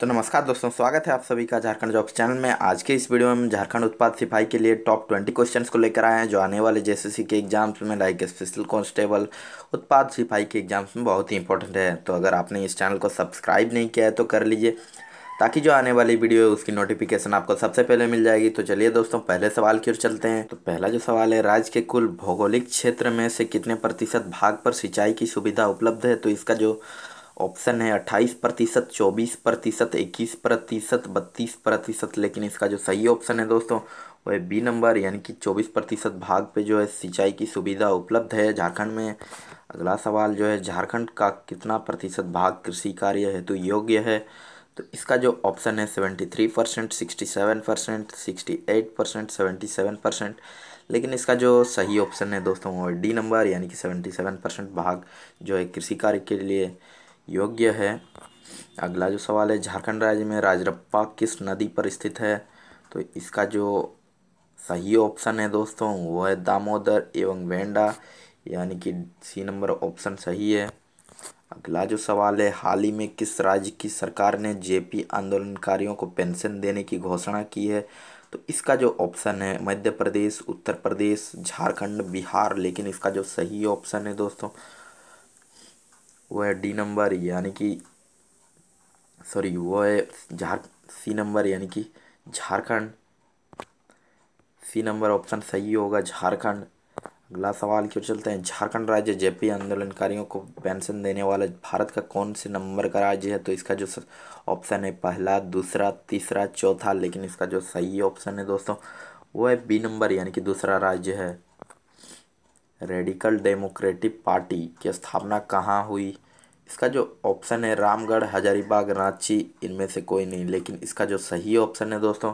तो नमस्कार दोस्तों स्वागत है आप सभी का झारखंड जॉब्स चैनल में आज के इस वीडियो में हम झारखंड उत्पाद सिपाही के लिए टॉप ट्वेंटी क्वेश्चंस को लेकर आए हैं जो आने वाले जेएससी के एग्जाम्स में लाइक स्पेशल कांस्टेबल उत्पाद सिपाही के एग्जाम्स में बहुत ही इंपॉर्टेंट है तो अगर आपने इस चैनल को सब्सक्राइब नहीं किया है तो कर लीजिए ताकि जो आने वाली वीडियो है उसकी नोटिफिकेशन आपको सबसे पहले मिल जाएगी तो चलिए दोस्तों पहले सवाल की ओर चलते हैं तो पहला जो सवाल है राज्य के कुल भौगोलिक क्षेत्र में से कितने प्रतिशत भाग पर सिंचाई की सुविधा उपलब्ध है तो इसका जो ऑप्शन है अट्ठाईस प्रतिशत चौबीस प्रतिशत इक्कीस प्रतिशत बत्तीस प्रतिशत लेकिन इसका जो सही ऑप्शन है दोस्तों वो है बी नंबर यानी कि चौबीस प्रतिशत भाग पे जो है सिंचाई की सुविधा उपलब्ध है झारखंड में अगला सवाल जो है झारखंड का कितना प्रतिशत भाग कृषि कार्य हेतु योग्य है तो इसका जो ऑप्शन है seventy three percent sixty seven percent sixty eight percent seventy seven percent लेकिन इसका जो सही ऑप्शन है दोस्तों वो डी नंबर यानी कि सेवेंटी सेवन परसेंट भाग जो है कृषि कार्य के लिए योग्य है अगला जो सवाल है झारखंड राज्य में राजरप्पा किस नदी पर स्थित है तो इसका जो सही ऑप्शन है दोस्तों वो है दामोदर एवं वेंडा यानी कि सी नंबर ऑप्शन सही है अगला जो सवाल है हाल ही में किस राज्य की सरकार ने जेपी आंदोलनकारियों को पेंशन देने की घोषणा की है तो इसका जो ऑप्शन है मध्य प्रदेश उत्तर प्रदेश झारखंड बिहार लेकिन इसका जो सही ऑप्शन है दोस्तों वो है डी नंबर यानी कि सॉरी वो है झार सी नंबर यानी कि झारखंड सी नंबर ऑप्शन सही होगा झारखंड अगला सवाल क्यों चलते हैं झारखंड राज्य जेपी आंदोलनकारियों को पेंशन देने वाला भारत का कौन से नंबर का राज्य है तो इसका जो ऑप्शन है पहला दूसरा तीसरा चौथा लेकिन इसका जो सही ऑप्शन है दोस्तों वो है बी नंबर यानी कि दूसरा राज्य है रेडिकल डेमोक्रेटिक पार्टी की स्थापना कहाँ हुई इसका जो ऑप्शन है रामगढ़ हजारीबाग रांची इनमें से कोई नहीं लेकिन इसका जो सही ऑप्शन है दोस्तों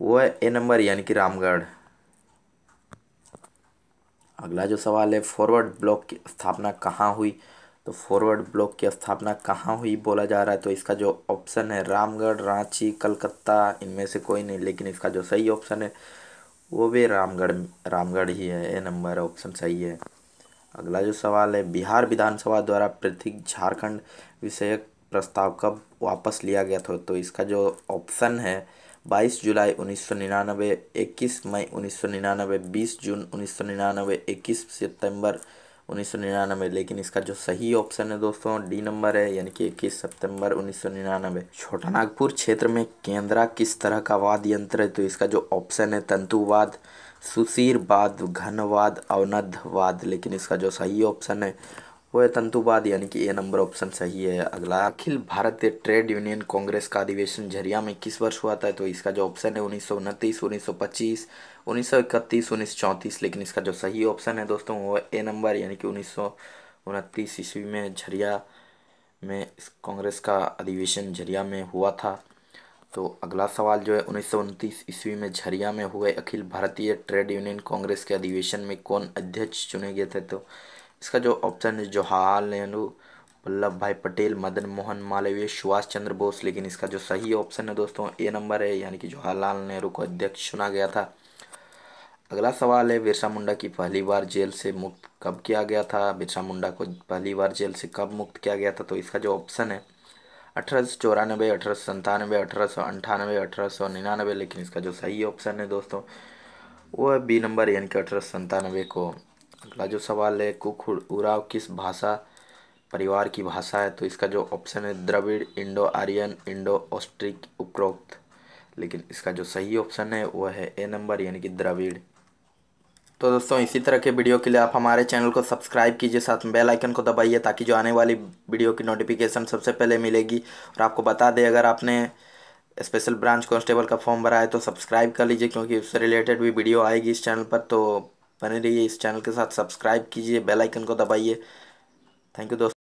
वो है ए नंबर यानी कि रामगढ़ अगला जो सवाल है फॉरवर्ड ब्लॉक की स्थापना कहाँ हुई तो फॉरवर्ड ब्लॉक की स्थापना कहाँ हुई बोला जा रहा है तो इसका जो ऑप्शन है रामगढ़ रांची कलकत्ता इनमें से कोई नहीं लेकिन इसका जो सही ऑप्शन है वो भी रामगढ़ रामगढ़ ही है ए नंबर ऑप्शन सही है अगला जो सवाल है बिहार विधानसभा द्वारा पृथ्वी झारखंड विषयक प्रस्ताव कब वापस लिया गया था तो इसका जो ऑप्शन है बाईस जुलाई उन्नीस सौ निन्यानवे इक्कीस मई उन्नीस सौ निन्यानवे बीस जून उन्नीस सौ निन्यानवे इक्कीस सितंबर उन्नीस सौ लेकिन इसका जो सही ऑप्शन है दोस्तों डी नंबर है यानी कि इक्कीस सितंबर उन्नीस सौ छोटा नागपुर क्षेत्र में केंद्रा किस तरह का वाद यंत्र है तो इसका जो ऑप्शन है तंतुवाद सुशीरवाद घनवाद अवनधवाद लेकिन इसका जो सही ऑप्शन है वो है तंतुवाद यानी कि ए नंबर ऑप्शन सही है अगला अखिल भारतीय ट्रेड यूनियन कांग्रेस का अधिवेशन झरिया में किस वर्ष हुआ था तो इसका जो ऑप्शन है उन्नीस सौ उनतीस उन्नीस सौ पच्चीस उन्नीस सौ इकतीस उन्नीस चौंतीस लेकिन इसका जो सही ऑप्शन है दोस्तों वो ए नंबर यानी कि उन्नीस सौ उनतीस ईस्वी में झरिया में कांग्रेस का अधिवेशन झरिया में हुआ था तो अगला सवाल जो है उन्नीस सौ उनतीस ईस्वी में झरिया में हुए अखिल भारतीय ट्रेड यूनियन कांग्रेस के अधिवेशन में कौन अध्यक्ष चुने गए थे तो इसका जो ऑप्शन है जवाहरलाल नेहरू वल्लभ भाई पटेल मदन मोहन मालवीय सुभाष चंद्र बोस लेकिन इसका जो सही ऑप्शन है दोस्तों ए नंबर है यानी कि जवाहरलाल नेहरू को अध्यक्ष चुना गया था अगला सवाल है बिरसा मुंडा की पहली बार जेल से मुक्त कब किया गया था बिरसा मुंडा को पहली बार जेल से कब मुक्त किया गया था तो इसका जो ऑप्शन है अठारह सौ चौरानबे अठारह सौ संतानवे अठारह सौ अंठानवे अठारह सौ निन्यानवे लेकिन इसका जो सही ऑप्शन है दोस्तों वो है बी नंबर यानी कि अठारह सौ संतानवे को अगला जो सवाल है कुक उराव किस भाषा परिवार की भाषा है तो इसका जो ऑप्शन है Dravid Indo Aryan Indo Austric उपरोक्त लेकिन इसका जो सही ऑप्शन है वह है ए नंबर यानी कि द्रविड़ तो दोस्तों इसी तरह के वीडियो के लिए आप हमारे चैनल को सब्सक्राइब कीजिए साथ में बेल आइकन को दबाइए ताकि जो आने वाली वीडियो की नोटिफिकेशन सबसे पहले मिलेगी और आपको बता दें अगर आपने स्पेशल ब्रांच कॉन्स्टेबल का फॉर्म भरा है तो सब्सक्राइब कर लीजिए क्योंकि उससे रिलेटेड भी वीडियो आएगी इस चैनल पर तो बने रहिए इस चैनल के साथ सब्सक्राइब कीजिए बेल आइकन को दबाइए थैंक यू दोस्तों